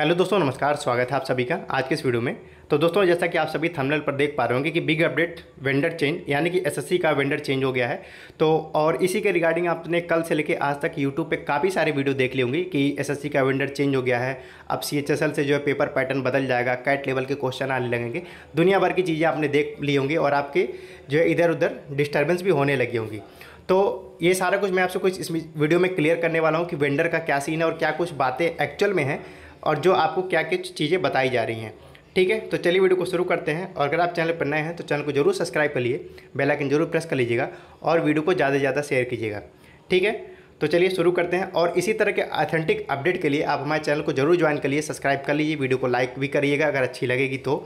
hello दोस्तों नमस्कार स्वागत है आप सभी का आज के इस वीडियो में तो दोस्तों जैसा कि आप सभी थंबनेल पर देख पा रहे होंगे कि बिग अपडेट वेंडर चेंज यानी कि एसएससी का वेंडर चेंज हो गया है तो और इसी के रिगार्डिंग आपने कल से लेकर आज तक यूट्यूब पे काफ़ी सारे वीडियो देख ली होंगी कि एसएससी का वेंडर चेंज हो गया है अब सी से जो है पेपर पैटर्न बदल जाएगा कैट लेवल के क्वेश्चन आने लगेंगे दुनिया भर की चीज़ें आपने देख ली होंगी और आपके जो है इधर उधर डिस्टर्बेंस भी होने लगी होंगी तो ये सारा कुछ मैं आपसे कुछ इस वीडियो में क्लियर करने वाला हूँ कि वेंडर का क्या सीन है और क्या कुछ बातें एक्चुअल में हैं और जो आपको क्या कुछ चीज़ें बताई जा रही हैं ठीक है तो चलिए वीडियो को शुरू करते हैं और अगर आप चैनल पर नए हैं तो चैनल को जरूर सब्सक्राइब कर लिए बेलाइकन जरूर प्रेस कर लीजिएगा और वीडियो को ज़्यादा से ज़्यादा शेयर कीजिएगा ठीक है तो चलिए शुरू करते हैं और इसी तरह के ऑथेंटिक अपडेट के लिए आप हमारे चैनल को जरूर ज्वाइन करिए सब्सक्राइब कर लीजिए वीडियो को लाइक भी करिएगा अगर अच्छी लगेगी तो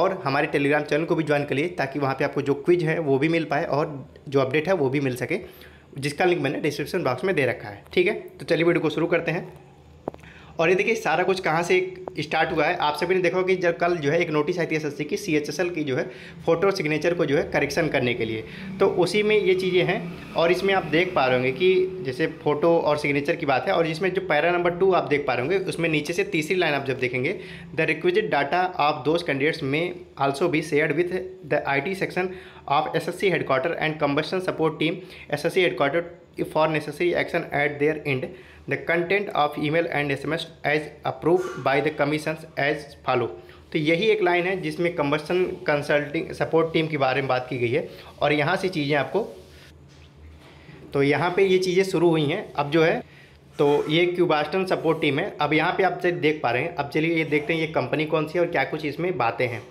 और हमारे टेलीग्राम चैनल को भी ज्वाइन करिए ताकि वहाँ पे आपको जो क्विज है वो भी मिल पाए और जो अपडेट है वो भी मिल सके जिसका लिंक मैंने डिस्क्रिप्शन बॉक्स में दे रखा है ठीक है तो चलिए वीडियो को शुरू करते हैं और ये देखिए सारा कुछ कहाँ से स्टार्ट हुआ है आप सभी ने देखो कि जब कल जो है एक नोटिस आई थी एस की सी की जो है फोटो सिग्नेचर को जो है करेक्शन करने के लिए तो उसी में ये चीज़ें हैं और इसमें आप देख पा रहे होंगे कि जैसे फ़ोटो और सिग्नेचर की बात है और इसमें जो पैरा नंबर टू आप देख पा रहे होंगे उसमें नीचे से तीसरी लाइन आप जब देखेंगे the requisite data of those candidates में आल्सो भी share with the I section of S S C headquarter and combustion support team S S C headquarter for necessary action at there and the content of email and SMS as approve by the commission as follow तो यही एक line है जिसमें combustion consulting support team के बारे में बात की गई है और यहाँ से चीज़ें आपको तो यहाँ पे ये चीज़ें शुरू हुई हैं अब जो है तो ये क्यूबास्टन सपोर्ट टीम है अब यहाँ पे आप देख पा रहे हैं अब चलिए ये देखते हैं ये कंपनी कौन सी है और क्या कुछ इसमें बातें हैं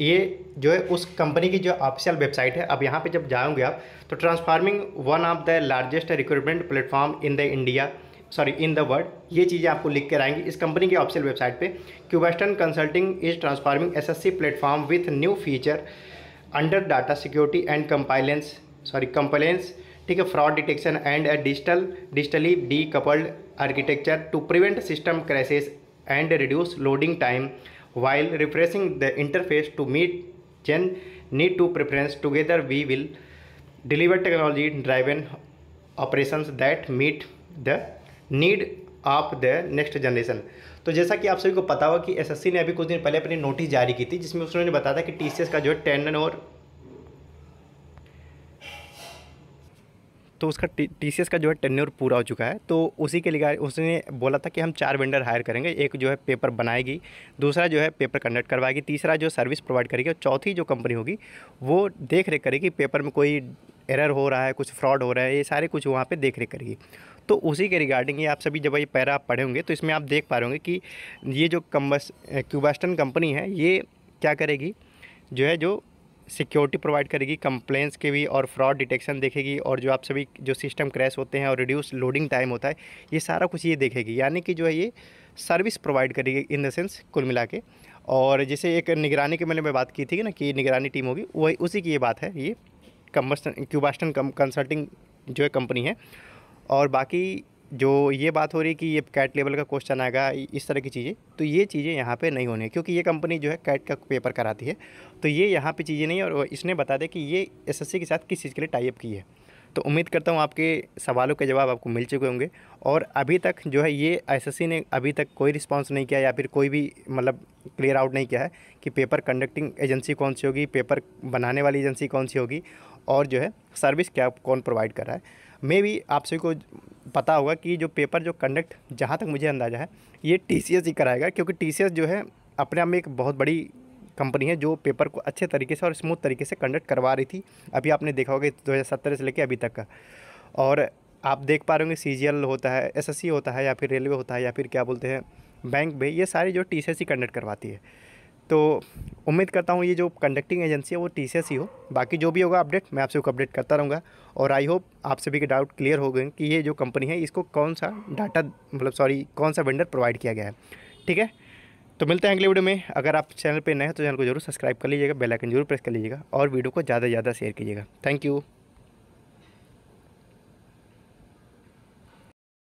ये जो है उस कंपनी की जो ऑफिशियल वेबसाइट है अब यहाँ पे जब जाओगे आप तो transforming one of the largest recruitment platform in the India sorry in the world ये चीज़ें आपको लिख कर आएंगी इस कंपनी की ऑफिशियल वेबसाइट पे कि Western consulting is transforming SSC platform with new feature under data security and compliance sorry compliance ठीक है fraud detection and a digital digitally decoupled architecture to prevent system crisis and reduce loading time refreshing the interface to meet gen need to to preference we will deliver technology drive an operation that meet the need of the next generation तो जैसा कि आप सभी को पता होगा कि SSC ने अभी कुछ दिन पहले अपनी नोटिस जारी की थी जिसमें उसने बताया था कि टीसीएस का जो है टेंडन और तो उसका टी सी का जो है टेन्योर पूरा हो चुका है तो उसी के लिए उसने बोला था कि हम चार वेंडर हायर करेंगे एक जो है पेपर बनाएगी दूसरा जो है पेपर कंडक्ट करवाएगी तीसरा जो सर्विस प्रोवाइड करेगी और चौथी जो कंपनी होगी वो देख रेख करेगी पेपर में कोई एरर हो रहा है कुछ फ्रॉड हो रहा है ये सारे कुछ वहाँ पे देख रेख करेगी तो उसी के रिगार्डिंग ये आप सभी जब ये पैरा आप पढ़े होंगे तो इसमें आप देख पा रहे होंगे कि ये जो कम्बस क्यूबास्टन कंपनी है ये क्या करेगी जो है जो सिक्योरिटी प्रोवाइड करेगी कंप्लेंस के भी और फ्रॉड डिटेक्शन देखेगी और जो आप सभी जो सिस्टम क्रैश होते हैं और रिड्यूस लोडिंग टाइम होता है ये सारा कुछ ये देखेगी यानी कि जो है ये सर्विस प्रोवाइड करेगी इन द सेंस कुल मिला के और जैसे एक निगरानी के मैंने मैं बात की थी ना कि निगरानी टीम होगी वही उसी की ये बात है ये कम्बस्टन क्यूबास्टन कंसल्टिंग जो है कंपनी है और बाकी जो ये बात हो रही है कि ये कैट लेवल का क्वेश्चन आएगा इस तरह की चीज़ें तो ये चीज़ें यहाँ पे नहीं होनी क्योंकि ये कंपनी जो है कैट का पेपर कराती है तो ये यहाँ पे चीज़ें नहीं और इसने बता दें कि ये एसएससी के साथ किस चीज़ के लिए टाइप की है तो उम्मीद करता हूँ आपके सवालों के जवाब आपको मिल चुके होंगे और अभी तक जो है ये एस ने अभी तक कोई रिस्पॉन्स नहीं किया या फिर कोई भी मतलब क्लियर आउट नहीं किया है कि पेपर कंडक्टिंग एजेंसी कौन सी होगी पेपर बनाने वाली एजेंसी कौन सी होगी और जो है सर्विस क्या कौन प्रोवाइड कर रहा है मे भी आप सभी को पता होगा कि जो पेपर जो कंडक्ट जहाँ तक मुझे अंदाज़ा है ये टी ही कराएगा क्योंकि टी जो है अपने आप में एक बहुत बड़ी कंपनी है जो पेपर को अच्छे तरीके से और स्मूथ तरीके से कंडक्ट करवा रही थी अभी आपने देखा होगा दो से लेकर अभी तक का और आप देख पा रहे होंगे सी होता है एस होता है या फिर रेलवे होता है या फिर क्या बोलते हैं बैंक भी ये सारी जो टी कंडक्ट करवाती है तो उम्मीद करता हूँ ये जो कंडक्टिंग एजेंसी है वो टी ही हो बाकी जो भी होगा अपडेट मैं आपसे उसको अपडेट करता रहूँगा और आई होप आप सभी के डाउट क्लियर हो गए कि ये जो कंपनी है इसको कौन सा डाटा मतलब सॉरी कौन सा वेंडर प्रोवाइड किया गया है ठीक है तो मिलते हैं अगले वीडियो में अगर आप चैनल पर नए हैं तो चैनल को जरूर सब्सक्राइब कर लीजिएगा बेलाइकन जरूर प्रेस कर लीजिएगा और वीडियो को ज़्यादा से ज़्यादा शेयर कीजिएगा थैंक यू